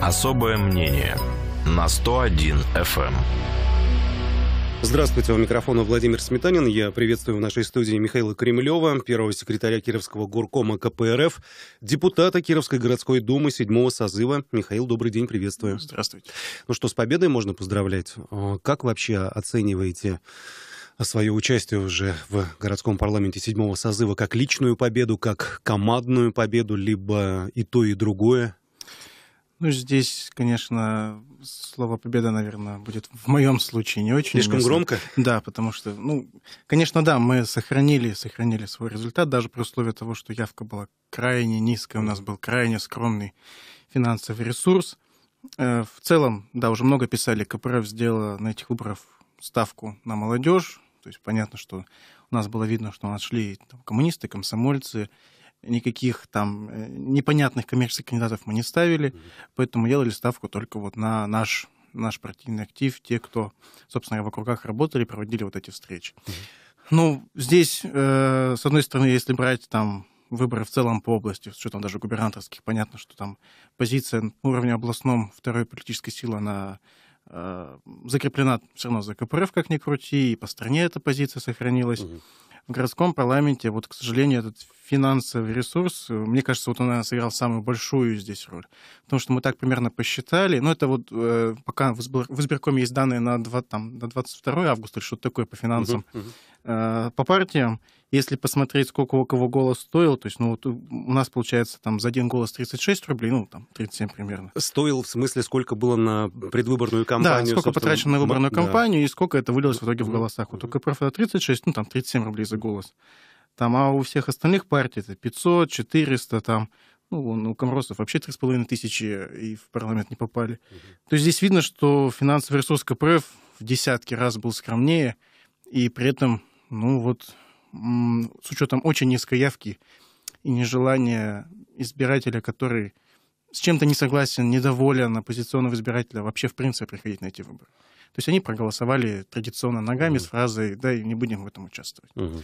Особое мнение на 101 FM. Эм. Здравствуйте, у микрофона Владимир Сметанин. Я приветствую в нашей студии Михаила Кремлева, первого секретаря Кировского горкома КПРФ, депутата Кировской городской думы седьмого созыва. Михаил, добрый день, приветствую. Здравствуйте. Ну что, с победой можно поздравлять. Как вообще оцениваете свое участие уже в городском парламенте седьмого созыва как личную победу, как командную победу, либо и то, и другое? Ну, здесь, конечно, слово «победа», наверное, будет в моем случае не очень. Слишком уместно. громко? Да, потому что, ну, конечно, да, мы сохранили, сохранили свой результат, даже при условии того, что явка была крайне низкая, у нас был крайне скромный финансовый ресурс. Э, в целом, да, уже много писали, КПРФ сделала на этих выборах ставку на молодежь, то есть понятно, что у нас было видно, что у нас шли там, коммунисты, комсомольцы, никаких там э, непонятных коммерческих кандидатов мы не ставили, поэтому делали ставку только вот на наш наш партийный актив, те, кто, собственно, в округах работали, проводили вот эти встречи. Mm-hmm. Ну, здесь, э, с одной стороны, если брать там выборы в целом по области, что там даже губернаторских, понятно, что там позиция на уровне областном второй политической силы, она э, закреплена все равно за КПРФ, как ни крути, и по стране эта позиция сохранилась. Mm-hmm в городском парламенте, вот, к сожалению, этот финансовый ресурс, э, мне кажется, вот он сыграл самую большую здесь роль. Потому что мы так примерно посчитали, ну, это вот э, пока в, избир, в избиркоме есть данные на, 2, там, на 22 августа или что-то такое по финансам, uh-huh, uh-huh. Э, по партиям, если посмотреть, сколько у кого голос стоил, то есть, ну, вот у нас получается там за один голос 36 рублей, ну, там 37 примерно. Стоил в смысле, сколько было на предвыборную кампанию? Да, сколько потрачено на выборную кампанию да. и сколько это вылилось в итоге в голосах. Вот у КПРФ 36, ну, там 37 рублей за голос. Там, а у всех остальных партий это 500, 400, там, ну, вон, у комросов вообще 3,5 тысячи и в парламент не попали. То есть здесь видно, что финансовый ресурс КПРФ в десятки раз был скромнее, и при этом ну вот с учетом очень низкой явки и нежелания избирателя, который с чем-то не согласен, недоволен оппозиционного избирателя вообще в принципе приходить на эти выборы. То есть они проголосовали традиционно ногами mm-hmm. с фразой «да, и не будем в этом участвовать». Mm-hmm.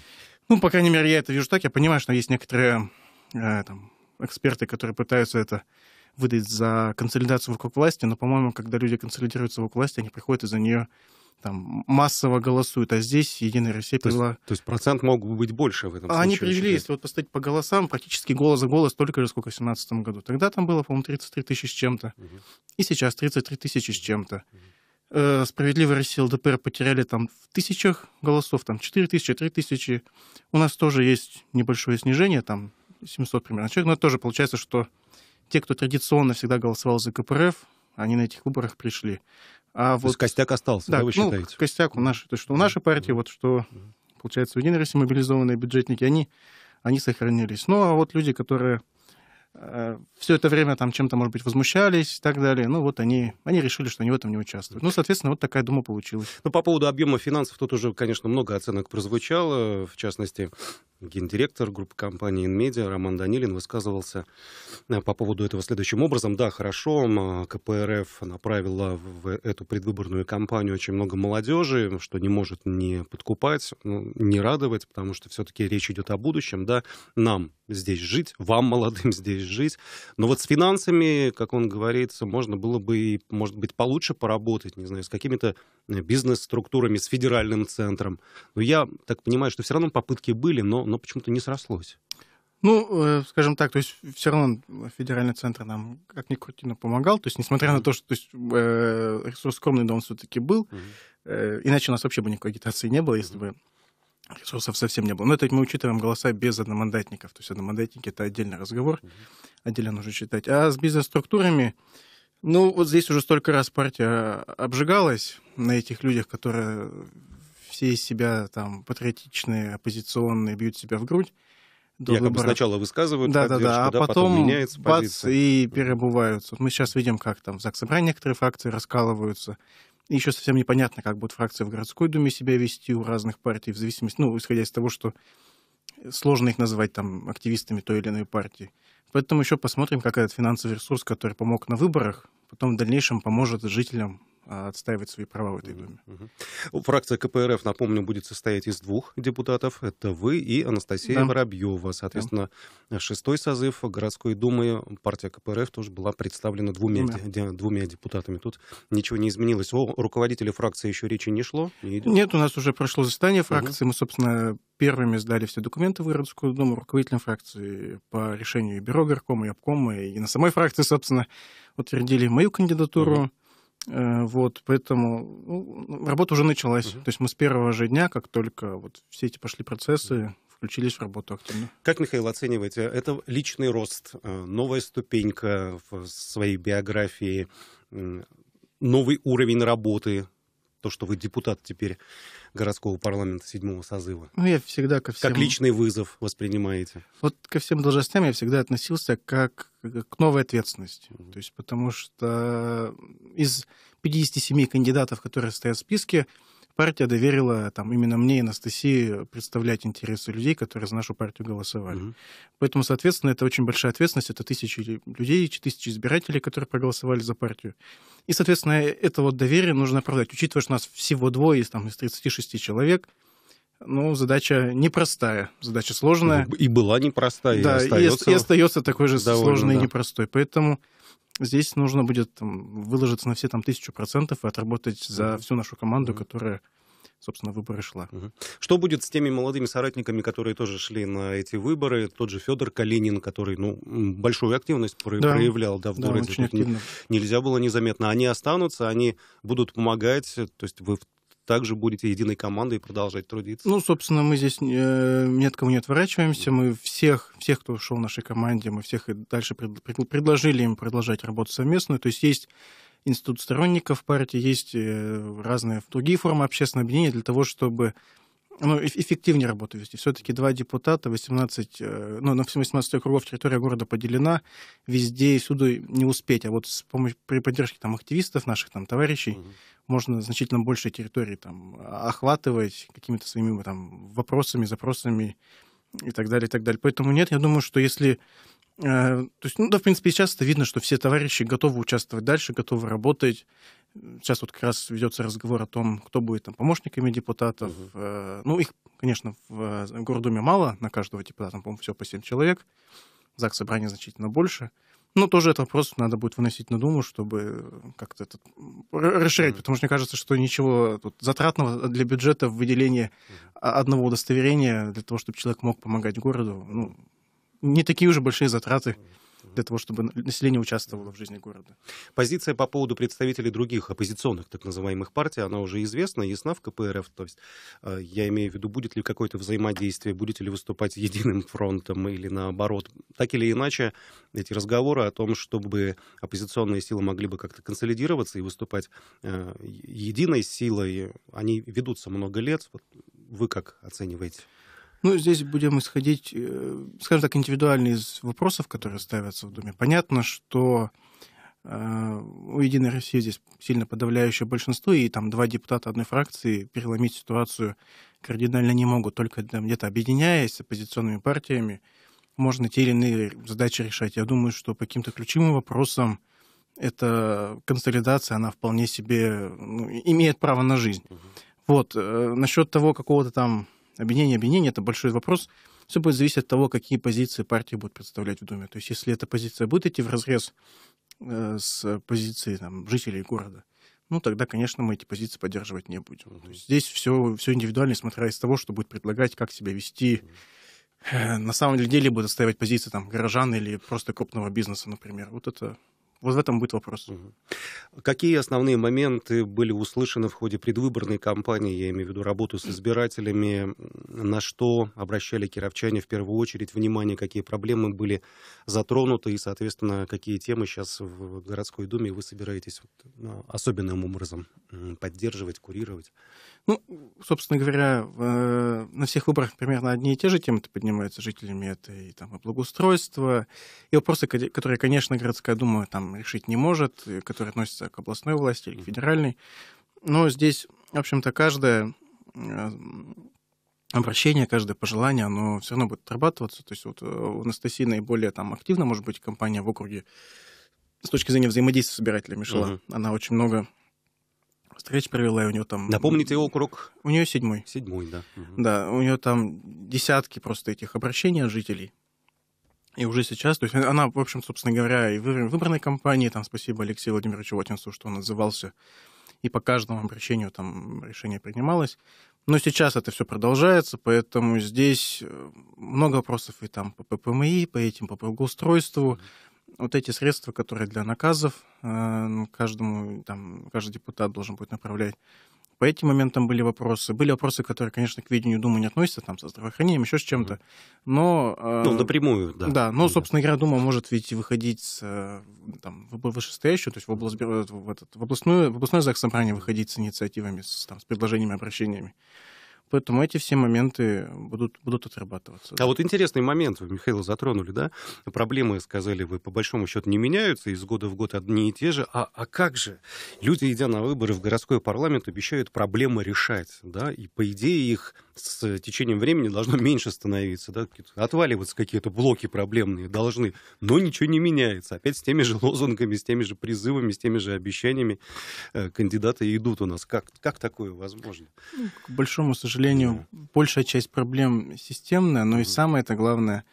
Ну, по крайней мере, я это вижу так. Я понимаю, что есть некоторые э, там, эксперты, которые пытаются это выдать за консолидацию вокруг власти, но, по-моему, когда люди консолидируются вокруг власти, они приходят из-за нее там массово голосуют, а здесь Единая Россия то привела... Есть, то есть процент мог бы быть больше в этом а случае? Они привели, если вот посмотреть по голосам, практически голос за голос только же сколько в 2017 году. Тогда там было, по-моему, 33 тысячи с чем-то. Угу. И сейчас 33 тысячи с чем-то. Угу. Э, Справедливая Россия ЛДПР потеряли там в тысячах голосов, там 4 тысячи, 3 тысячи. У нас тоже есть небольшое снижение, там 700 примерно человек, но тоже получается, что те, кто традиционно всегда голосовал за КПРФ, они на этих выборах пришли. А вот, есть костяк остался, да, да вы ну, считаете? Ну, костяк у нашей, то, что у нашей партии, вот что, получается, в Единой России мобилизованные бюджетники, они, они сохранились. Ну, а вот люди, которые Э, все это время там чем-то, может быть, возмущались и так далее. Ну, вот они, они решили, что они в этом не участвуют. Ну, соответственно, вот такая дума получилась. Ну, по поводу объема финансов тут уже, конечно, много оценок прозвучало. В частности, гендиректор группы компании «Инмедиа» Роман Данилин высказывался э, по поводу этого следующим образом. Да, хорошо, а, КПРФ направила в эту предвыборную кампанию очень много молодежи, что не может не подкупать, ну, не радовать, потому что все-таки речь идет о будущем, да, нам здесь жить, вам, молодым, здесь научились жить. Но вот с финансами, как он говорится, можно было бы, может быть, получше поработать, не знаю, с какими-то э, бизнес-структурами, с федеральным центром. Но я так понимаю, что все равно попытки были, но, но почему-то не срослось. Ну, э, скажем так, то есть все равно федеральный центр нам как ни крути, но помогал. То есть, несмотря на то, что то есть, э, ресурс скромный, но он все-таки был. Иначе у нас вообще бы никакой агитации не было, если бы ресурсов совсем не было. Но это мы учитываем голоса без одномандатников. То есть одномандатники — это отдельный разговор, mm-hmm. отдельно нужно читать. А с бизнес-структурами, ну, вот здесь уже столько раз партия обжигалась на этих людях, которые все из себя там патриотичные, оппозиционные, бьют себя в грудь. До Якобы выбора. сначала высказывают да, да, да, а да, потом, потом меняется позиция. и переобуваются. Вот мы сейчас видим, как там в ЗАГС некоторые факции раскалываются. Еще совсем непонятно, как будут фракции в городской думе себя вести у разных партий, в зависимости, ну, исходя из того, что сложно их называть там активистами той или иной партии. Поэтому еще посмотрим, как этот финансовый ресурс, который помог на выборах, потом в дальнейшем поможет жителям а, отстаивать свои права в этой Думе. Фракция КПРФ, напомню, будет состоять из двух депутатов. Это вы и Анастасия да. Воробьева. Соответственно, да. шестой созыв городской Думы партия КПРФ тоже была представлена двумя, да. де, двумя депутатами. Тут ничего не изменилось. О руководителе фракции еще речи не шло? Не Нет, у нас уже прошло заседание фракции. Угу. Мы, собственно, первыми сдали все документы в городскую Думу руководителям фракции по решению бюро горкома и обкома, и на самой фракции, собственно, утвердили мою кандидатуру. Угу. Э, вот, поэтому ну, работа уже началась. Угу. То есть мы с первого же дня, как только вот все эти пошли процессы, включились в работу активно. Как, Михаил, оцениваете? Это личный рост, э, новая ступенька в своей биографии, новый уровень работы то, что вы депутат теперь городского парламента седьмого созыва? Ну, я всегда ко всем... Как личный вызов воспринимаете? Вот ко всем должностям я всегда относился как к новой ответственности. Mm-hmm. То есть потому что из 57 кандидатов, которые стоят в списке, партия доверила там, именно мне и Анастасии представлять интересы людей, которые за нашу партию голосовали. Угу. Поэтому, соответственно, это очень большая ответственность. Это тысячи людей, тысячи избирателей, которые проголосовали за партию. И, соответственно, это вот доверие нужно оправдать. Учитывая, что нас всего двое из, там, из 36 человек, ну, задача непростая, задача сложная. И была непростая, да, и остается. И остается такой же довольно, сложной да. и непростой. Поэтому Здесь нужно будет там, выложиться на все там тысячу процентов и отработать за всю нашу команду, которая собственно, выборы шла. Что будет с теми молодыми соратниками, которые тоже шли на эти выборы? Тот же Федор Калинин, который ну, большую активность про- да. проявлял да, в да, Дуреце. Очень активно. Нельзя было незаметно. Они останутся, они будут помогать. То есть вы также будете единой командой продолжать трудиться. Ну, собственно, мы здесь э, ни от кого не отворачиваемся. Мы всех, всех, кто шел в нашей команде, мы всех и дальше пред, пред, предложили им продолжать работу совместную. То есть есть институт сторонников партии, есть э, разные другие формы общественного объединения для того, чтобы ну, эффективнее работу вести. Все-таки два депутата, 18, э, ну, на 18 округов территория города поделена, везде и всюду не успеть. А вот с помощью, при поддержке там, активистов, наших там, товарищей, угу. можно значительно больше территории там, охватывать какими-то своими там, вопросами, запросами и так далее, и так далее. Поэтому нет, я думаю, что если э, то есть, ну да, в принципе, сейчас это видно, что все товарищи готовы участвовать дальше, готовы работать. Сейчас вот как раз ведется разговор о том, кто будет там помощниками депутатов. Угу. Ну, их, конечно, в э, Гордуме мало, на каждого депутата, по-моему, все по 7 человек. ЗАГС собрание значительно больше. Но тоже этот вопрос надо будет выносить на Думу, чтобы э, как-то это расширять, потому что мне кажется, что ничего тут затратного для бюджета в выделении одного удостоверения для того, чтобы человек мог помогать городу, ну, не такие уже большие затраты для того, чтобы население участвовало в жизни города. Позиция по поводу представителей других оппозиционных так называемых партий, она уже известна, ясна в КПРФ. То есть э, я имею в виду, будет ли какое-то взаимодействие, будете ли выступать единым фронтом или наоборот. Так или иначе, эти разговоры о том, чтобы оппозиционные силы могли бы как-то консолидироваться и выступать э, единой силой, они ведутся много лет. Вот вы как оцениваете? Ну, здесь будем исходить, э, скажем так, индивидуально из вопросов, которые ставятся в Думе. Понятно, что э, у «Единой России» здесь сильно подавляющее большинство, и там два депутата одной фракции переломить ситуацию кардинально не могут, только там, где-то объединяясь с оппозиционными партиями, можно те или иные задачи решать. Я думаю, что по каким-то ключевым вопросам эта консолидация, она вполне себе ну, имеет право на жизнь. Угу. Вот, э, насчет того какого-то там Объединение, объединение — это большой вопрос. Все будет зависеть от того, какие позиции партии будут представлять в Думе. То есть если эта позиция будет идти в разрез э, с позицией там, жителей города, ну, тогда, конечно, мы эти позиции поддерживать не будем. То есть здесь все, все индивидуально, смотря из того, что будет предлагать, как себя вести. Э, на самом деле, либо доставить позиции там, горожан или просто крупного бизнеса, например. Вот это вот в этом будет вопрос. Угу. Какие основные моменты были услышаны в ходе предвыборной кампании, я имею в виду работу с избирателями, на что обращали кировчане в первую очередь внимание, какие проблемы были затронуты и, соответственно, какие темы сейчас в городской думе вы собираетесь ну, особенным образом поддерживать, курировать? Ну, собственно говоря, э, на всех выборах примерно одни и те же темы поднимаются жителями. Это и, там, и благоустройство, и вопросы, которые, конечно, городская дума там решить не может, которые относятся к областной власти или к федеральной. Но здесь, в общем-то, каждое э, обращение, каждое пожелание, оно все равно будет отрабатываться. То есть вот э, у Анастасии наиболее там активна, может быть, компания в округе с точки зрения взаимодействия с избирателями шла. Угу. Она очень много встреч провела, и у нее там... Напомните округ. У нее седьмой. Седьмой, да. Угу. Да, у нее там десятки просто этих обращений от жителей. И уже сейчас, то есть она, в общем, собственно говоря, и в выбранной кампании, там, спасибо Алексею Владимировичу Вотинцу, что он отзывался, и по каждому обращению там решение принималось. Но сейчас это все продолжается, поэтому здесь э, много вопросов и там по ППМИ, по этим, по благоустройству. Mm-hmm вот эти средства, которые для наказов э, ну, каждому, там, каждый депутат должен будет направлять, по этим моментам были вопросы. Были вопросы, которые, конечно, к ведению Думы не относятся, там, со здравоохранением, еще с чем-то. Но... Э, ну, напрямую, да. Да, но, собственно говоря, Дума может ведь выходить с, э, там, в вышестоящую, то есть в, область, в, этот, в, областную, в областное ЗАГС собрание выходить с инициативами, с, там, с предложениями, обращениями. Поэтому эти все моменты будут, будут отрабатываться. А вот интересный момент, вы, Михаил, затронули, да? Проблемы, сказали вы, по большому счету не меняются, из года в год одни и те же. А, а как же? Люди, идя на выборы в городской парламент, обещают проблемы решать, да? И по идее их с течением времени должно меньше становиться, да, отваливаться какие-то блоки проблемные должны, но ничего не меняется. Опять с теми же лозунгами, с теми же призывами, с теми же обещаниями э, кандидаты идут у нас. Как, как такое возможно? Ну, к большому сожалению, да. большая часть проблем системная, но и самое это главное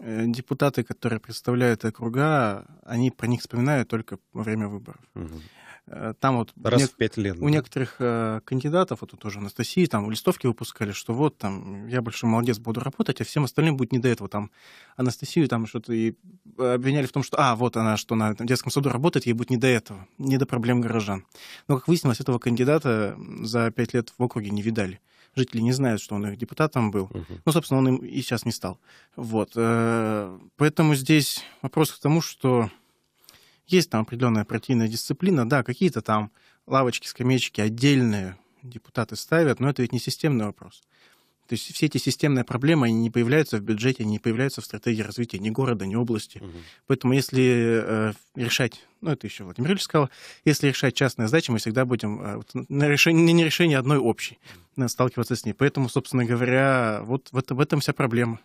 э, — депутаты, которые представляют округа, они про них вспоминают только во время выборов. Угу. Э, там вот Раз нек- в пять лет. У да. некоторых э, кандидатов, вот тут тоже Анастасии, там листовки выпускали, что вот там я большой молодец, буду работать, а всем остальным будет не до этого. Там Анастасию там что-то и обвиняли в том, что а, вот она, что на там, детском саду работает, ей будет не до этого, не до проблем горожан. Но, как выяснилось, этого кандидата за пять лет в округе не видали жители не знают, что он их депутатом был. Угу. Ну, собственно, он им и сейчас не стал. Вот. Э, поэтому здесь вопрос к тому, что есть там определенная партийная дисциплина, да, какие-то там лавочки, скамеечки отдельные депутаты ставят, но это ведь не системный вопрос. То есть все эти системные проблемы они не появляются в бюджете, они не появляются в стратегии развития ни города, ни области. Угу. Поэтому если э, решать, ну это еще Владимир Ильич сказал, если решать частные задачи, мы всегда будем э, вот, на решение, не решение одной общей, угу. сталкиваться с ней. Поэтому, собственно говоря, вот в, в этом вся проблема.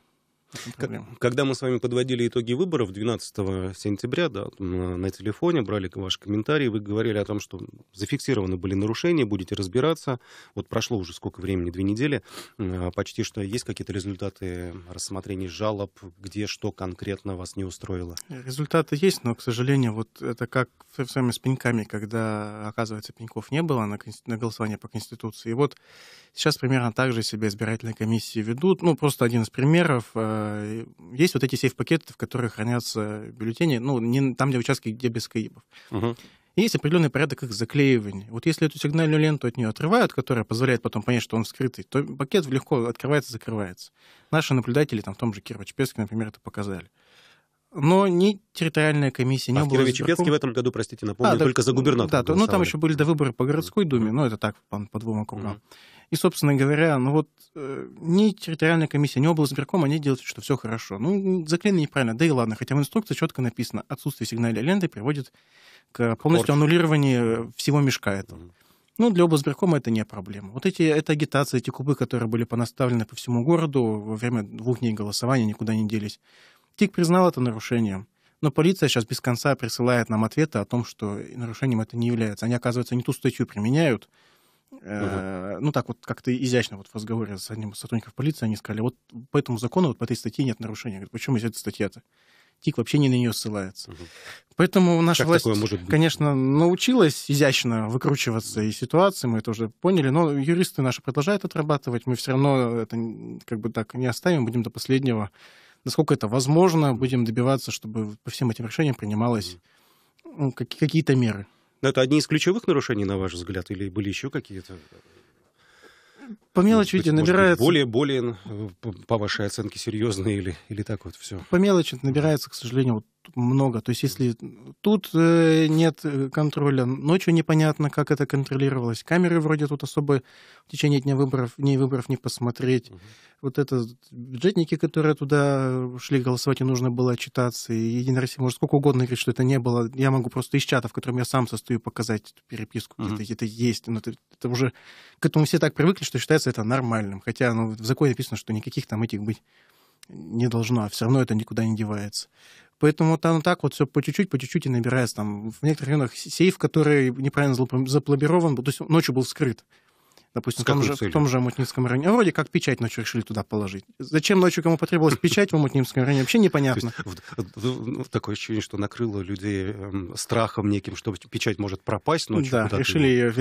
Когда мы с вами подводили итоги выборов 12 сентября, да, на телефоне брали ваши комментарии, вы говорили о том, что зафиксированы были нарушения, будете разбираться. Вот прошло уже сколько времени, две недели, а почти что есть какие-то результаты рассмотрений жалоб, где что конкретно вас не устроило? Результаты есть, но, к сожалению, вот это как с вами с пеньками, когда, оказывается, пеньков не было на, на голосование по Конституции. И вот сейчас примерно так же себя избирательные комиссии ведут. Ну, просто один из примеров э, — Э, есть вот эти сейф-пакеты, в которых хранятся бюллетени, ну, не там, где участки, где без каибов. Угу. есть определенный порядок их заклеивания. Вот если эту сигнальную ленту от нее отрывают, которая позволяет потом понять, что он скрытый, то пакет легко открывается, закрывается. Наши наблюдатели там в том же Кирово-Чепецке, например, это показали но ни территориальная комиссия, не а было. кирове в этом году, простите, напомню, а, да, только за губернатора. Да, то, ну там еще были до выборы по городской думе, но это так, по, по двум округам. Mm-hmm. И, собственно говоря, ну вот э, ни территориальная комиссия, ни облсбирком, они делают, что все хорошо. Ну, заклеено неправильно, да и ладно. Хотя в инструкции четко написано, отсутствие сигнальной ленты приводит к полностью Порчу. аннулированию всего мешка этого. Mm-hmm. Ну, для облсбиркома это не проблема. Вот эти, это агитации, эти кубы, которые были понаставлены по всему городу во время двух дней голосования, никуда не делись. ТИК признал это нарушением. Но полиция сейчас без конца присылает нам ответы о том, что нарушением это не является. Они, оказывается, не ту статью применяют. Э, ну, так вот как-то изящно вот в разговоре с одним из сотрудников полиции они сказали, вот по этому закону, вот по этой статье нет нарушения. Говорят, почему из этой статьи это? ТИК вообще не на нее ссылается. Угу. Поэтому наша как власть, конечно, научилась изящно выкручиваться из ситуации, мы это уже поняли, но юристы наши продолжают отрабатывать, мы все равно это как бы так не оставим, будем до последнего насколько это возможно, будем добиваться, чтобы по всем этим решениям принималось ну, какие-то меры. Но это одни из ключевых нарушений, на ваш взгляд, или были еще какие-то? По мелочи, видите, набирается... Более, более, э, по вашей оценке, серьезные или, или так вот все? По мелочи набирается, к сожалению, вот много. То есть если тут э, нет э, контроля, ночью непонятно, как это контролировалось. Камеры вроде тут особо в течение дня выборов, дней выборов не посмотреть. Угу. Вот это бюджетники, которые туда шли голосовать, и нужно было отчитаться. И Единая Россия может сколько угодно говорить, что это не было. Я могу просто из чата, в котором я сам состою, показать переписку. Угу. Где-то, есть. Но ну, это, это уже... К этому все так привыкли, что считается это нормальным. Хотя ну, в законе написано, что никаких там этих быть не должно, а все равно это никуда не девается. Поэтому там так вот все по чуть-чуть, по чуть-чуть и набирается. Там в некоторых районах сейф, который неправильно запломбирован, то есть ночью был вскрыт допустим, в том, же, целью? в том же Мутнинском районе. А вроде как печать ночью решили туда положить. Зачем ночью кому потребовалась печать в Мутнинском районе, вообще непонятно. Есть, в, в, ну, такое ощущение, что накрыло людей эм, страхом неким, что печать может пропасть ночью. Да, решили ее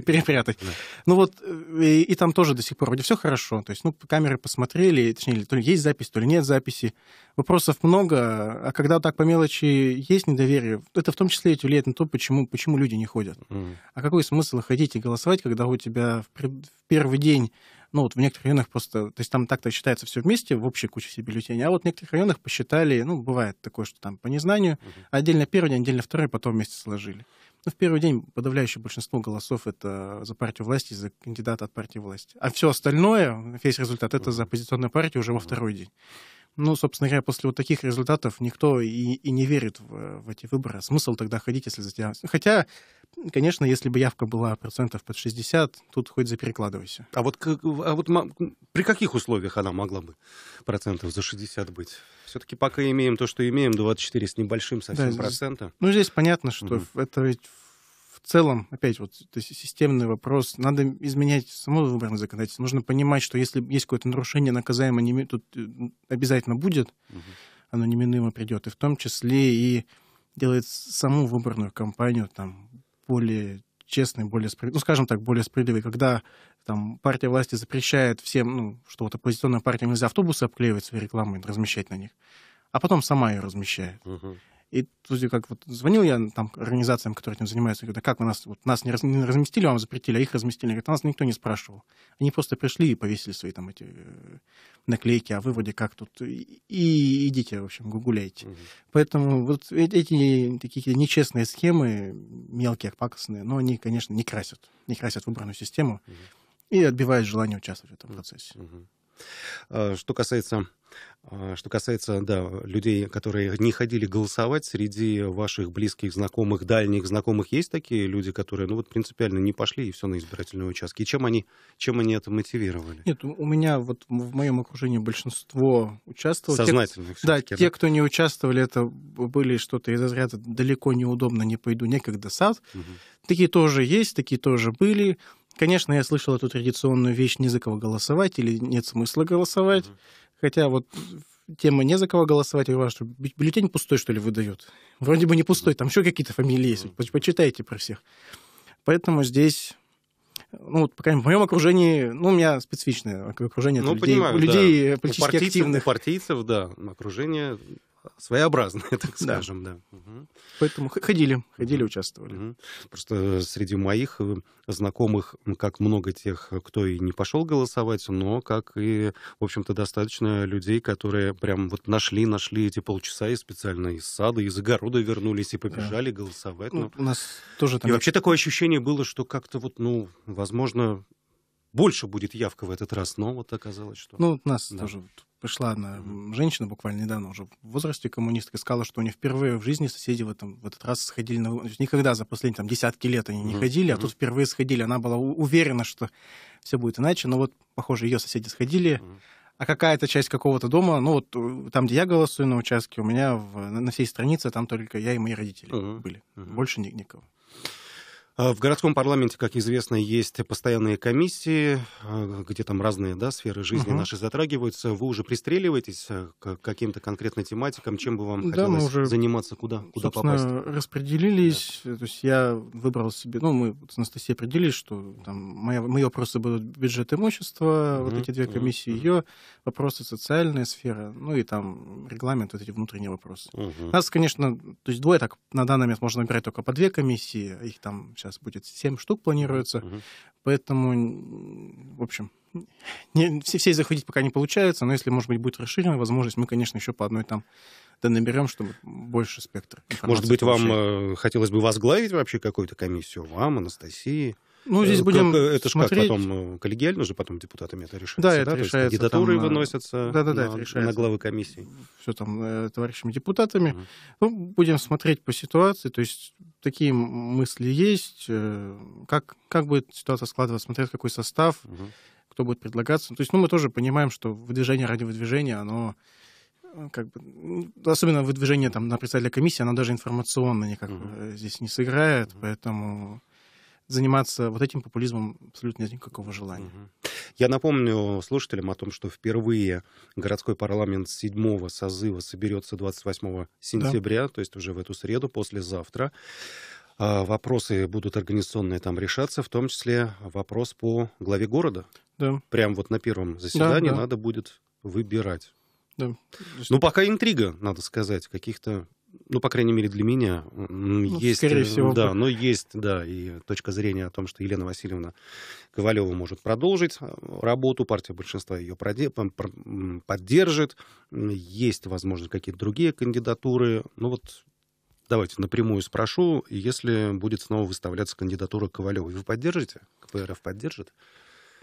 перепрятать. Да. Ну вот, э, и, и там тоже до сих пор вроде все хорошо. То есть, ну, камеры посмотрели, точнее, то ли есть запись, то ли нет записи. Вопросов много, а когда так по мелочи есть недоверие, это в том числе и влияет на то, почему, почему люди не ходят. Mm. А какой смысл ходить и голосовать, когда у тебя Э, в, в первый день ну, вот в некоторых районах просто, то есть там так-то считается все вместе в общей куче все бюллетени, а вот в некоторых районах посчитали, ну, бывает такое, что там по незнанию, угу. отдельно первый день, отдельно второй, потом вместе сложили. Ну, в первый день подавляющее большинство голосов это за партию власти, за кандидата от партии власти. А все остальное, весь результат, это за оппозиционную партию уже во второй день. Ну, собственно говоря, после вот таких результатов никто и, и не верит в, в эти выборы. Смысл тогда ходить, если за тебя... Хотя, конечно, если бы явка была процентов под 60, тут хоть заперекладывайся. А вот, а вот при каких условиях она могла бы процентов за 60 быть? Все-таки пока имеем то, что имеем, 24 с небольшим совсем да, процента. Ну, здесь понятно, что угу. это ведь целом, опять вот, это системный вопрос, надо изменять само выборное законодательство. Нужно понимать, что если есть какое-то нарушение, наказаемо не, тут э, ну, обязательно будет, оно неминуемо придет, и в том числе и делает саму выборную кампанию там более честной, более справедливой, ну, скажем так, более справедливой, когда там партия власти запрещает всем, ну, что вот оппозиционная партия нельзя автобусы обклеивать своей рекламой, размещать на них, а потом сама ее размещает. Угу. И вроде как вот звонил я там организациям, которые этим занимаются, говорю, да как у нас, вот нас не, раз, не разместили, вам запретили, а их разместили. Говорят, «А нас никто не спрашивал. Они просто пришли и повесили свои там эти э, наклейки, а вы вроде как тут и, и идите, в общем, гуляйте. Угу. Поэтому вот э, эти такие нечестные схемы, мелкие, пакостные, но они, конечно, не красят, не красят выбранную систему угу. и отбивают желание участвовать в этом процессе. Угу. Э, что касается э, что касается да, людей, которые не ходили голосовать, среди ваших близких, знакомых, дальних знакомых есть такие люди, которые ну, вот принципиально не пошли и все на избирательные участки? И чем они, чем они это мотивировали? Нет, у меня вот в моем окружении большинство участвовало. Сознательно. Те, да, да, те, кто не участвовали, это были что-то из разряда «далеко неудобно, не пойду, некогда сад». Угу. Такие тоже есть, такие тоже были. Конечно, я слышал эту традиционную вещь «не за кого голосовать» или «нет смысла голосовать». Угу. Хотя вот тема «не за кого голосовать», я говорю, что бюллетень пустой, что ли, выдают? Вроде бы не пустой, там еще какие-то фамилии есть, угу. почитайте про всех. Поэтому здесь ну, вот, по крайней мере, в моем окружении, ну, у меня специфичное окружение ну, людей, понимаю, людей да. политически у партийцев, активных. У партийцев, да, окружение своеобразное, так скажем, да. да. Угу. Поэтому ходили, ходили, участвовали. Угу. Просто э, среди моих э, знакомых, как много тех, э, кто и не пошел голосовать, но как и, в общем-то, достаточно людей, которые прям вот нашли, нашли эти полчаса и специально из сада, из огорода вернулись и побежали да. голосовать. Ну, ну, у нас тоже там... И вообще такое ощущение было, что как-то вот, ну, возможно, больше будет явка в этот раз, но вот оказалось, что... Ну, у нас да. тоже пришла одна женщина, буквально недавно уже в возрасте коммунистка, сказала, что у нее впервые в жизни соседи в, этом, в этот раз сходили на выборы. Никогда за последние там, десятки лет они не ходили, а тут впервые сходили. Она была уверена, что все будет иначе, но вот, похоже, ее соседи сходили. а какая-то часть какого-то дома, ну вот э, там, где я голосую на участке, у меня в, на всей странице там только я и мои родители uh-huh. были, uh-huh. больше никого. А в городском парламенте, как известно, есть постоянные комиссии, а, где там разные да, сферы жизни угу. наши затрагиваются. Вы уже пристреливаетесь а, к каким-то конкретным тематикам? Чем бы вам да, хотелось уже, заниматься? Куда, куда попасть? распределились. Да. То есть я выбрал себе... Ну, мы с Анастасией определились, что там моя, мои вопросы будут бюджет имущества, угу, вот эти две комиссии, угу. ее вопросы социальная сфера, ну и там регламент, вот эти внутренние вопросы. У Нас, конечно, то есть двое так на данный момент можно набирать только по две комиссии, их там сейчас будет 7 штук планируется. Угу. Поэтому, в общем, не, все, все заходить пока не получается, но если, может быть, будет расширена возможность, мы, конечно, еще по одной там да наберем, чтобы больше спектр. Может быть, получить. вам э, хотелось бы возглавить вообще какую-то комиссию? Вам, Анастасии? Ну, э, здесь будем Это же смотреть... как потом э, коллегиально же потом депутатами э, это решается, да? это да? решается. То кандидатуры там, выносятся да, да, да, на, это на главы комиссии. Все там товарищами депутатами. Угу. Ну, будем смотреть по ситуации, то есть такие мысли есть. Э, как, как будет ситуация складываться, смотря какой состав, угу. кто будет предлагаться. То есть, ну, мы тоже понимаем, что выдвижение ради выдвижения, оно э, как бы, особенно выдвижение там на представителя комиссии, оно даже информационно никак mm здесь не сыграет, mm поэтому заниматься вот этим популизмом абсолютно нет никакого желания. mm я напомню слушателям о том, что впервые городской парламент седьмого созыва соберется 28 сентября, да. то есть уже в эту среду, послезавтра. А, вопросы будут организационные там решаться, в том числе вопрос по главе города. Да. Прям вот на первом заседании да, да. надо будет выбирать. Да. Ну, пока интрига, надо сказать, каких-то ну, по крайней мере, для меня ну, есть... Скорее э, всего. Да, но есть, да, и точка зрения о том, что Елена Васильевна Ковалева может продолжить э, работу, партия большинства ее поддержит, есть, возможно, какие-то другие кандидатуры. Ну, вот давайте напрямую спрошу, если будет снова выставляться кандидатура Ковалева, вы поддержите? КПРФ поддержит?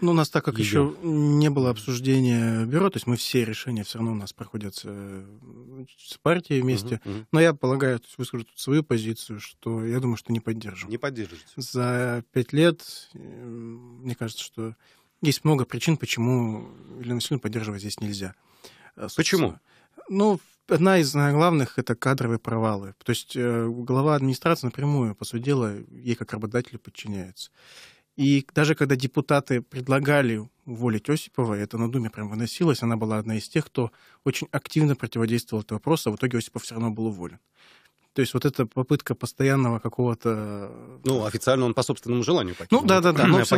Ну, у нас так как ее. еще не было обсуждения бюро, то есть мы все решения все равно у нас проходят с, с партией вместе. Угу, угу. Но я полагаю, выскажу тут свою позицию, что я думаю, что не поддержим. Не поддержите. За пять лет, э, мне кажется, что есть много причин, почему Елену Сильну поддерживать здесь нельзя. Э, почему? Ну, одна из главных — это кадровые провалы. То есть э, глава администрации напрямую, по сути дела, ей как работодателю подчиняется. И даже когда депутаты предлагали уволить Осипова, это на Думе прям выносилось, она была одна из тех, кто очень активно противодействовал этому вопросу, а в итоге Осипов все равно был уволен. То есть вот эта попытка постоянного какого-то... Э, ну, официально он по собственному желанию покинул. Ну, да-да-да. Но, все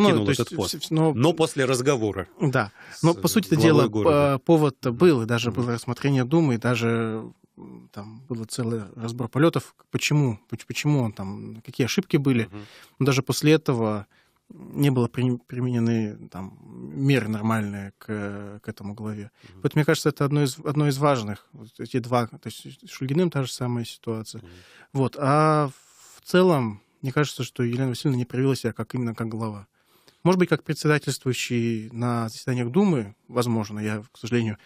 Но... но после разговора. Да. Но, по сути дела, э, города. повод был, и даже было рассмотрение Думы, и даже там был целый разбор полетов, почему, почему он там, какие ошибки были. Но даже после этого не было применены там, меры нормальные к, к этому главе. Угу. Поэтому, мне кажется, это одно из, одно из важных. Вот эти два, то есть с Шульгиным та же самая ситуация. Угу. Вот. А в целом, мне кажется, что Елена Васильевна не проявила себя как именно как глава. Может быть, как председательствующий на заседаниях Думы, возможно, я, к сожалению,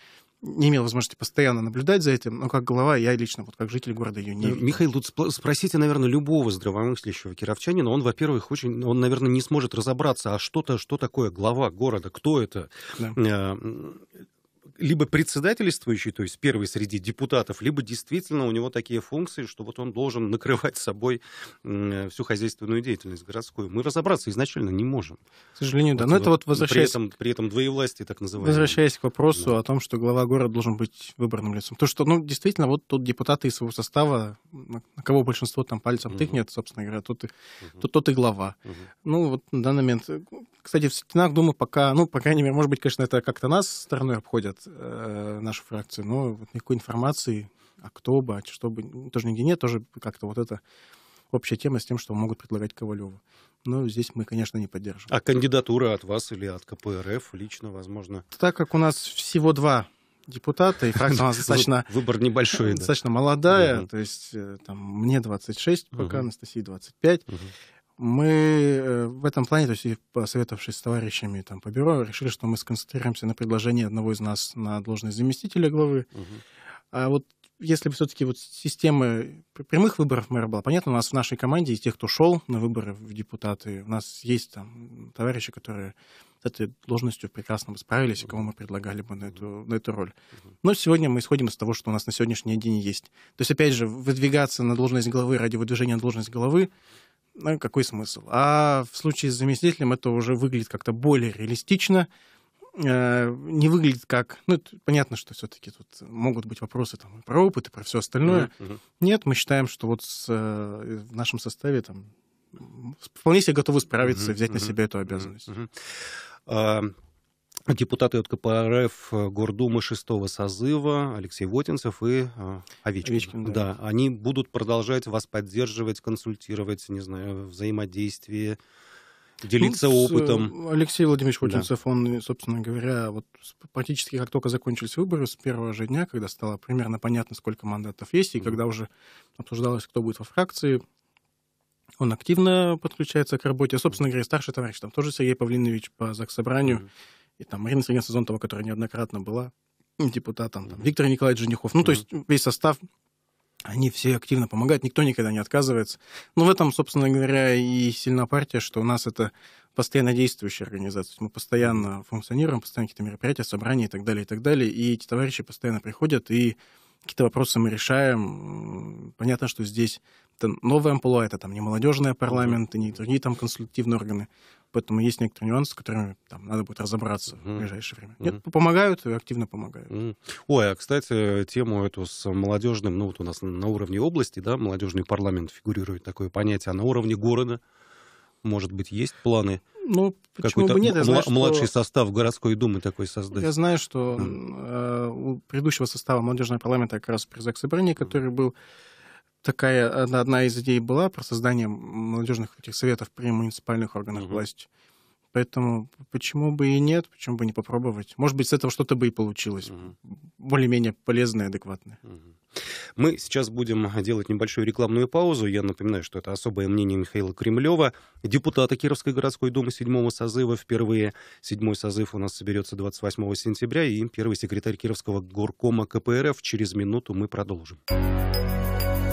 не имел возможности постоянно наблюдать за этим, но как глава я лично, вот как житель города ее не э, видел. Михаил, тут спросите, наверное, любого здравомыслящего кировчанина, он, во-первых, очень, он, наверное, не сможет разобраться, а что-то, что такое глава города, кто это. Да. Э, либо председательствующий, то есть первый среди депутатов, либо действительно у него такие функции, что вот он должен накрывать собой всю хозяйственную деятельность городскую. Мы разобраться изначально не можем. К сожалению, вот, да. Но вот, это вот возвращаясь... При этом, при этом двоевластие, так называемое. Возвращаясь к вопросу да. о том, что глава города должен быть выбранным лицом. То, что, ну, действительно, вот тут депутаты из своего состава, на кого большинство там пальцем угу. тыкнет, собственно говоря, тот и, угу. тот, тот и глава. Угу. Ну, вот на данный момент... Кстати, в стенах Думы пока, ну, по крайней мере, может быть, конечно, это как-то нас стороной обходят, э, нашу фракцию, но вот никакой информации, а кто бы, а что бы, тоже нигде нет, тоже как-то вот это общая тема с тем, что могут предлагать Ковалеву. Но здесь мы, конечно, не поддержим. А кандидатура от вас или от КПРФ лично, возможно? Так как у нас всего два депутата, и фракция у нас достаточно... Выбор небольшой, Достаточно молодая, то есть э, там мне 26 пока, Анастасии 25 мы э, в этом плане, то есть, и посоветовавшись с товарищами там, по бюро, решили, что мы сконцентрируемся на предложении одного из нас на должность заместителя главы. Угу. А вот если бы все-таки вот системы прямых выборов мэра была, понятно, у нас в нашей команде из тех, кто шел на выборы в депутаты, у нас есть там товарищи, которые с этой должностью прекрасно бы справились, и кого мы предлагали бы на эту, на эту роль. Но сегодня мы исходим из того, что у нас на сегодняшний день есть. То есть, опять же, выдвигаться на должность главы ради выдвижения на должность главы, ну, какой смысл? А в случае с заместителем это уже выглядит как-то более реалистично, э, не выглядит как... Ну, понятно, что все-таки тут могут быть вопросы там, про опыт и про все остальное. Mm-hmm. Нет, мы считаем, что вот с, э, в нашем составе там вполне себе готовы справиться mm-hmm. взять mm-hmm. на себя эту обязанность. Mm-hmm депутаты от КПРФ э, Гордумы шестого созыва Алексей Вотинцев и а, Овечкин. Овечкин да. да, они будут продолжать вас поддерживать, консультировать, не знаю, взаимодействие, делиться ну, э, опытом. Алексей Владимирович Вотинцев, да. он, собственно говоря, вот практически как только закончились выборы, с первого же дня, когда стало примерно понятно, сколько мандатов есть, и когда уже обсуждалось, кто будет во фракции, он активно подключается к работе. Собственно говоря, старший товарищ там тоже Сергей Павлинович по ЗАГС собранию. Mm и там Марина Сергеевна Сазонтова, которая неоднократно была ну, типа, депутатом, там, Виктор Николаевич Женихов. Ну, то есть весь состав, они все активно помогают, никто никогда не отказывается. Но ну, в этом, собственно говоря, и сильна партия, что у нас это постоянно действующая организация. Мы постоянно функционируем, постоянно какие-то мероприятия, собрания и так далее, и так далее. И эти товарищи постоянно приходят и какие-то вопросы мы решаем. Понятно, что здесь это новая амплуа, это там не молодежный ну парламент, и не другие там консультативные органы поэтому есть некоторые нюансы, с которыми там, надо будет разобраться mm-hmm. в ближайшее время. Нет, mm-hmm. помогают и активно помогают. Mm-hmm. Ой, а, кстати, тему эту с молодежным, ну вот у нас на уровне области, да, молодежный парламент фигурирует такое понятие, а на уровне города, может быть, есть планы? Ну, почему бы нет? Я знаю, младший что... состав городской думы такой создать. Я знаю, что mm. э, у предыдущего состава молодежного парламента как раз при Заксобрании, который mm. был, такая одна, одна из идей была про создание молодежных этих советов при муниципальных органах угу. власти. Поэтому почему бы и нет, почему бы не попробовать? Может быть, с этого что-то бы и получилось. Угу. Более-менее полезное, адекватное. Угу. Мы сейчас будем делать небольшую рекламную паузу. Я напоминаю, что это особое мнение Михаила Кремлева, депутата Кировской городской думы седьмого созыва. Впервые седьмой созыв у нас соберется 28 сентября. И первый секретарь Кировского горкома КПРФ. Через минуту мы продолжим.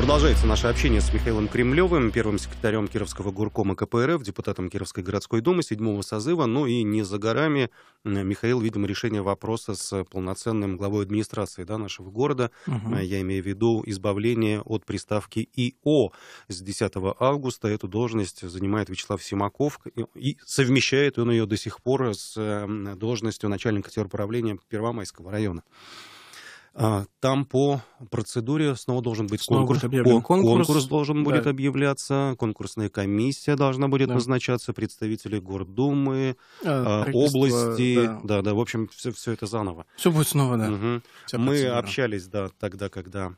Продолжается наше общение с Михаилом Кремлевым, первым секретарем Кировского горкома КПРФ, депутатом Кировской городской думы седьмого созыва. Ну и не за горами, Михаил, видимо, решение вопроса с полноценным главой администрации да, нашего города. Угу. Я имею в виду избавление от приставки ИО с 10 августа. Эту должность занимает Вячеслав Симаков и совмещает он ее до сих пор с э, должностью начальника терправления Первомайского района. А, там по процедуре снова должен быть снова конкурс. Будет конкурс. Конкурс должен да. будет объявляться, конкурсная комиссия должна будет да. назначаться, представители Гордумы, а, а области. Да. да, да, в общем, все, все это заново. Все будет снова, да. Угу. Мы общались, да, тогда, когда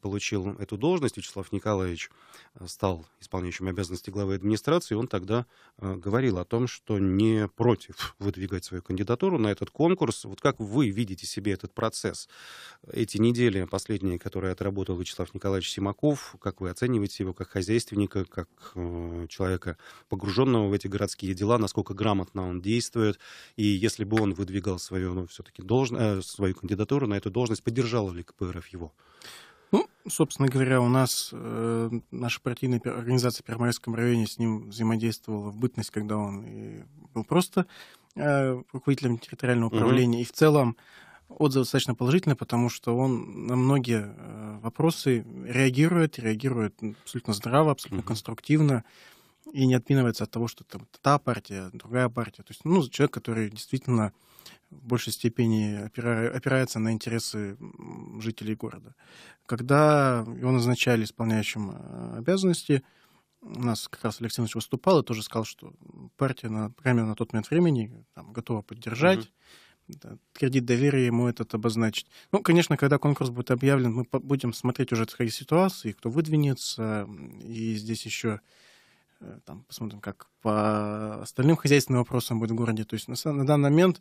получил эту должность, Вячеслав Николаевич э, стал исполняющим обязанности главы администрации, он тогда э, говорил о том, что не против выдвигать свою кандидатуру на этот конкурс. Вот как вы видите себе этот процесс? эти недели последние, которые отработал Вячеслав Николаевич Симаков, как вы оцениваете его как хозяйственника, как э, человека, погруженного в эти городские дела, насколько грамотно он действует, и если бы он выдвигал свою, ну, все-таки долж... э, свою кандидатуру на эту должность, поддержала ли КПРФ его? Ну, собственно говоря, у нас э, наша партийная организация в Первомайском районе с ним взаимодействовала в бытность, когда он и был просто э, руководителем территориального управления, угу. и в целом отзыв достаточно положительный, потому что он на многие э, вопросы реагирует, реагирует абсолютно здраво, абсолютно mm конструктивно и не отпинывается от того, что там та партия, другая партия. То есть, ну, человек, который действительно в большей степени опирается на интересы жителей города. Когда его назначали исполняющим э, обязанности, у нас как раз Алексей Ильич выступал и тоже сказал, что партия, на, примерно на тот момент времени там, готова поддержать. mm кредит доверия ему этот обозначить. Ну, конечно, когда конкурс будет объявлен, мы будем смотреть уже такие ситуации, кто выдвинется, и здесь еще э, там, посмотрим, как по остальным хозяйственным вопросам будет в городе. То есть на, на данный момент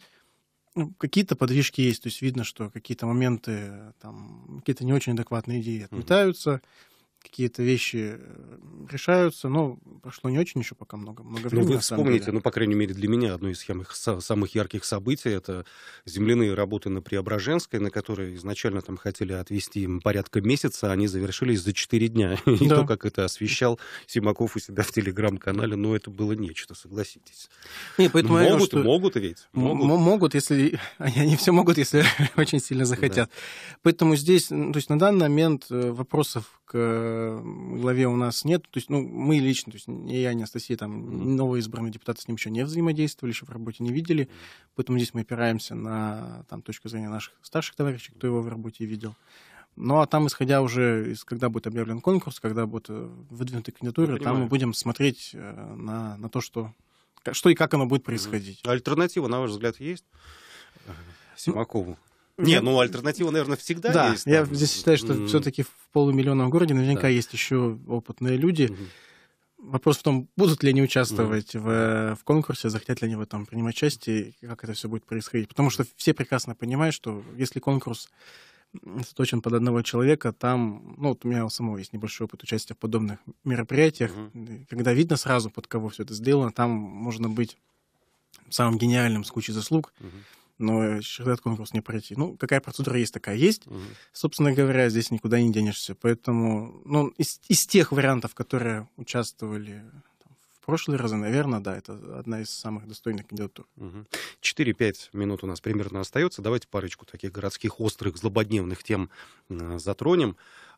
ну, какие-то подвижки есть, то есть видно, что какие-то моменты, э, там, какие-то не очень адекватные идеи отметаются. Mm-hmm какие-то вещи э, решаются, но прошло не очень еще пока много, много времени. Ну, вы вспомните, ну, по крайней мере, для меня одно из самых, самых ярких событий — это земляные работы на Преображенской, на которые изначально там хотели отвести им порядка месяца, а они завершились за 4 дня. И то, как это освещал Симаков у себя в Телеграм-канале, ну, это было нечто, согласитесь. Не, поэтому могут, говорю, что... могут ведь. Могут. могут, если... Они, все могут, если очень сильно захотят. Поэтому здесь, то есть на данный момент э, вопросов к э, главе у нас нет. То есть, ну, мы лично, то есть, ни я, ни Анастасия, там, новые избранные депутаты с ним еще не взаимодействовали, еще в работе не видели. Поэтому здесь мы опираемся на, там, точку зрения наших старших товарищей, кто его в работе видел. Ну, а там, исходя уже из, когда будет объявлен конкурс, когда будут э, выдвинуты кандидатуры, там мы будем смотреть э, на, на то, что, что и как оно будет происходить. Альтернатива, на ваш взгляд, есть? Ну, Симакову. Не, ну альтернатива, наверное, всегда да, есть. Да, Я здесь считаю, что mm-hmm. все-таки в полумиллионном городе наверняка да. есть еще опытные люди. Mm-hmm. Вопрос в том, будут ли они участвовать mm. в, э, в конкурсе, захотят ли они в этом принимать участие, как это все будет происходить. Потому что все прекрасно понимают, что если конкурс заточен под одного человека, там, ну, вот у меня у самого есть небольшой опыт участия в подобных мероприятиях, mm-hmm. когда видно сразу, под кого все это сделано, там можно быть самым гениальным с кучей заслуг. Mm-hmm но через этот конкурс не пройти. Ну, какая процедура есть, такая есть. Угу. Собственно говоря, здесь никуда не денешься. Поэтому, ну, из, из тех вариантов, которые участвовали в прошлые разы, наверное, да, это одна из самых достойных кандидатур. Угу. 4-5 минут у нас примерно остается. Давайте парочку таких городских острых, злободневных тем затронем.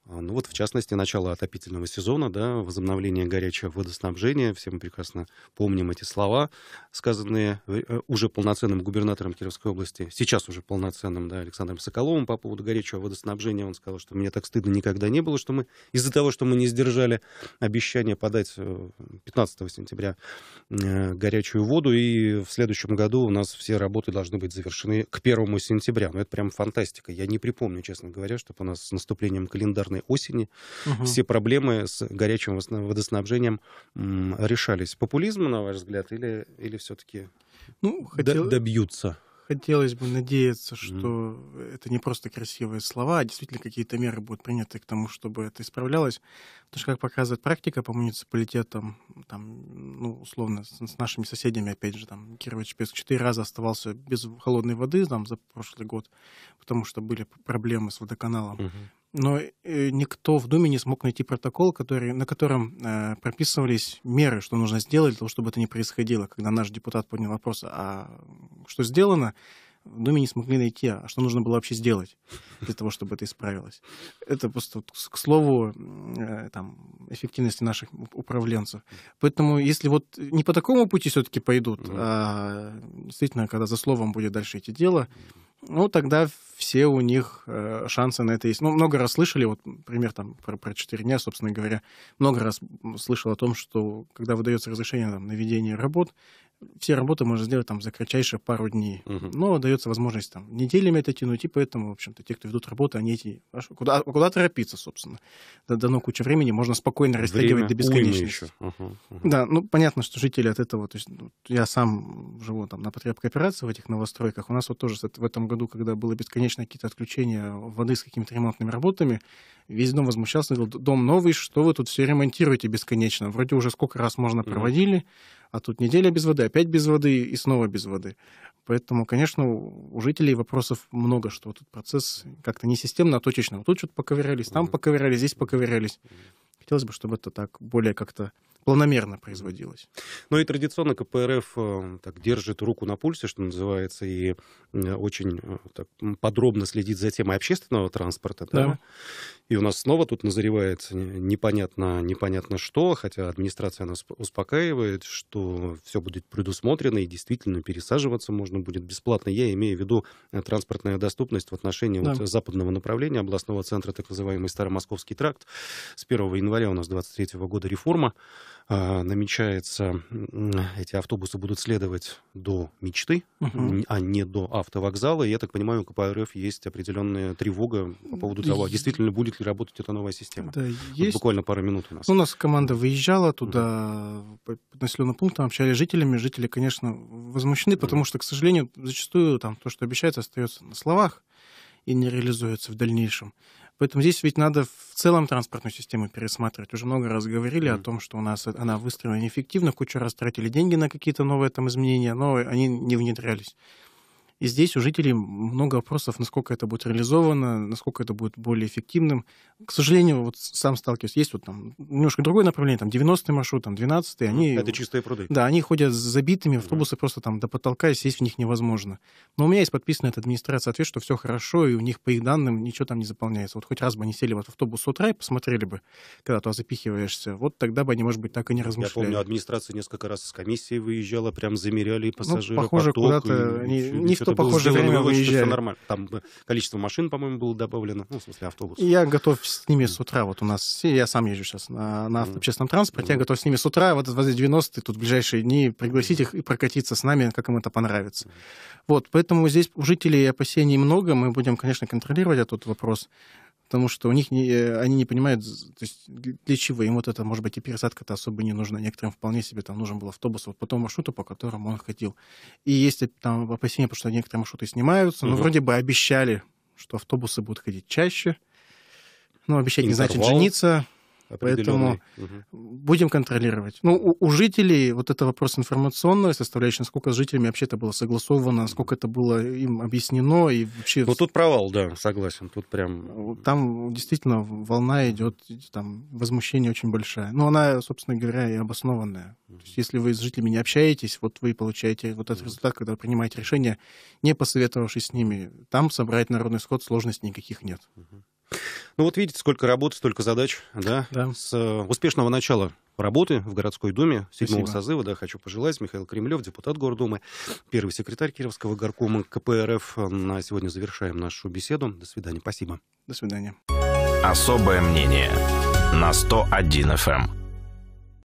А, ну вот, в частности, начало отопительного сезона, да, возобновление горячего водоснабжения. Все мы прекрасно помним эти слова, сказанные э, э, уже полноценным губернатором Кировской области, сейчас уже полноценным, да, Александром Соколовым по поводу горячего водоснабжения. Он сказал, что мне так стыдно никогда не было, что мы из-за того, что мы не сдержали обещание подать 15 э, сентября горячую воду, и в следующем году у нас все работы должны быть завершены к 1 сентября. Но ну, это прям фантастика. Я не припомню, честно говоря, чтобы у нас с наступлением календарной прекрасной осени угу. все проблемы с горячим водоснабжением решались. Популизм, на ваш взгляд, или, или все-таки ну, хотел... добьются? хотелось бы надеяться, что mm. это не просто красивые слова, а действительно какие-то меры будут приняты к тому, чтобы это исправлялось. Потому что, как показывает практика по муниципалитетам, там, ну, условно, с, с нашими соседями, опять же, там, Кирово-Чепецк четыре раза оставался без холодной воды там, за прошлый год, потому что были проблемы с водоканалом. Mm-hmm но э, никто в Думе не смог найти протокол, который, на котором э, прописывались меры, что нужно сделать для того, чтобы это не происходило. Когда наш депутат поднял вопрос, а что сделано, в доме не смогли найти, а что нужно было вообще сделать для того, чтобы это исправилось. Это просто к слову э, там, эффективности наших управленцев. Поэтому если вот не по такому пути все-таки пойдут, mm-hmm. а действительно, когда за словом будет дальше эти дела, ну, тогда все у них э, шансы на это есть. Ну, много раз слышали, вот пример там про, про 4 дня, собственно говоря, много раз слышал о том, что когда выдается разрешение там, на ведение работ, все работы можно сделать там за кратчайшие пару дней. Угу. Но дается возможность там неделями это тянуть, и поэтому, в общем-то, те, кто ведут работу, они эти... А куда, куда торопиться, собственно? Дано куча времени, можно спокойно растягивать Время до бесконечности. Угу, угу. Да, ну, понятно, что жители от этого... То есть, ну, я сам живу там на потреб кооперации в этих новостройках. У нас вот тоже в этом году, когда было бесконечно какие-то отключения воды с какими-то ремонтными работами, весь дом возмущался, говорил, дом новый, что вы тут все ремонтируете бесконечно? Вроде уже сколько раз можно проводили, угу а тут неделя без воды, опять без воды и снова без воды. Поэтому, конечно, у жителей вопросов много, что тут процесс как-то не системно, а точечно. Вот тут что-то поковырялись, там поковырялись, здесь поковырялись. Хотелось бы, чтобы это так более как-то планомерно производилось. Ну и традиционно КПРФ э, так, держит руку на пульсе, что называется, и э, очень э, так, подробно следит за темой общественного транспорта. Да. Да? И у нас снова тут назревает непонятно, непонятно что, хотя администрация нас успокаивает, что все будет предусмотрено и действительно пересаживаться можно будет бесплатно. Я имею в виду э, транспортная доступность в отношении да. вот западного направления областного центра, так называемый Старомосковский тракт. С 1 января у нас 23 года реформа. А, намечается, эти автобусы будут следовать до мечты, угу. а не до автовокзала. И я так понимаю, у КПРФ есть определенная тревога по поводу того, а действительно будет ли работать эта новая система. Да, есть. буквально пару минут у нас. Ну, у нас команда выезжала туда, угу. по населенным пунктам, общались с жителями. Жители, конечно, возмущены, потому что, к сожалению, зачастую там то, что обещается, остается на словах и не реализуется в дальнейшем. Поэтому здесь ведь надо в целом транспортную систему пересматривать. Уже много раз говорили mm о том, что у нас она выстроена неэффективно, кучу раз тратили деньги на какие-то новые там изменения, но они не внедрялись. И здесь у жителей много вопросов, насколько это будет реализовано, насколько это будет более эффективным. К сожалению, вот сам сталкиваюсь. Есть вот там немножко другое направление, там 90-й маршрут, там 12-й. Они, это чистые пруды. Да, они ходят с забитыми, автобусы да. просто там до потолка, и сесть в них невозможно. Но у меня есть подписанная от администрации ответ, что все хорошо, и у них, по их данным, ничего там не заполняется. Вот хоть раз бы они сели в автобус с утра и посмотрели бы, когда туда запихиваешься, вот тогда бы они, может быть, так и не размышляли. Я помню, администрация несколько раз с комиссией выезжала, прям замеряли ну, пассажиров. Ну, похоже, куда-то и... не, не в что, это похоже, время выезжали. Все нормально. Там э, количество машин, по-моему, было добавлено. Ну, в смысле, автобус. Я готов с ними с утра. Вот у нас, я сам езжу сейчас на, на общественном транспорте. Я готов с ними с утра. Вот в 90 тут в ближайшие дни пригласить их и прокатиться с нами, как им это понравится. Вот, поэтому здесь у жителей опасений много. Мы будем, конечно, контролировать этот вопрос потому что у них не, э, они не понимают, то есть для чего им вот это, может быть, и пересадка-то особо не нужна. Некоторым вполне себе там нужен был автобус вот по тому маршруту, по которому он ходил. И есть там опасения, потому что некоторые маршруты снимаются, но угу. вроде бы обещали, что автобусы будут ходить чаще. Но ну, обещать Интервал. не значит жениться. Поэтому угу. будем контролировать. Ну, у, у жителей вот это вопрос информационной составляющей, насколько с жителями вообще это было согласовано, сколько это было им объяснено и вообще... Ну, тут провал, да, согласен, тут прям... Там действительно волна идет, там возмущение очень большое. Но ну, она, собственно говоря, и обоснованная. То есть, если вы с жителями не общаетесь, вот вы получаете вот этот результат, когда вы принимаете решение, не посоветовавшись с ними. Там собрать народный сход сложностей никаких нет. Угу. Ну вот видите, сколько работы, столько задач. Да? да. С э, успешного начала работы в городской думе седьмого созыва. Да, хочу пожелать. Михаил Кремлев, депутат Гордумы, первый секретарь Кировского горкома КПРФ. На сегодня завершаем нашу беседу. До свидания. Спасибо. До свидания. Особое мнение на 101 FM.